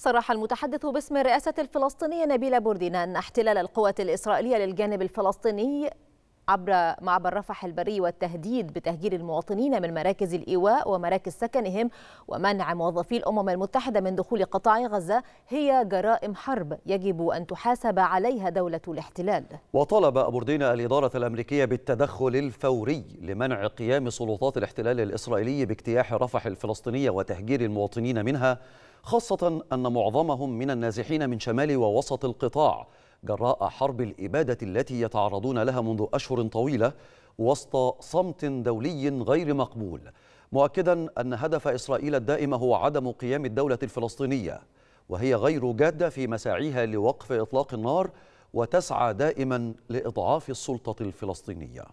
صرح المتحدث باسم الرئاسة الفلسطينية نبيل بوردين أن احتلال القوات الإسرائيلية للجانب الفلسطيني عبر معبر رفح البري والتهديد بتهجير المواطنين من مراكز الإيواء ومراكز سكنهم ومنع موظفي الأمم المتحدة من دخول قطاع غزة هي جرائم حرب يجب أن تحاسب عليها دولة الاحتلال وطلب أبوردين الإدارة الأمريكية بالتدخل الفوري لمنع قيام سلطات الاحتلال الإسرائيلي باجتياح رفح الفلسطينية وتهجير المواطنين منها خاصة أن معظمهم من النازحين من شمال ووسط القطاع جراء حرب الإبادة التي يتعرضون لها منذ أشهر طويلة وسط صمت دولي غير مقبول مؤكدا أن هدف إسرائيل الدائم هو عدم قيام الدولة الفلسطينية وهي غير جادة في مساعيها لوقف إطلاق النار وتسعى دائما لإضعاف السلطة الفلسطينية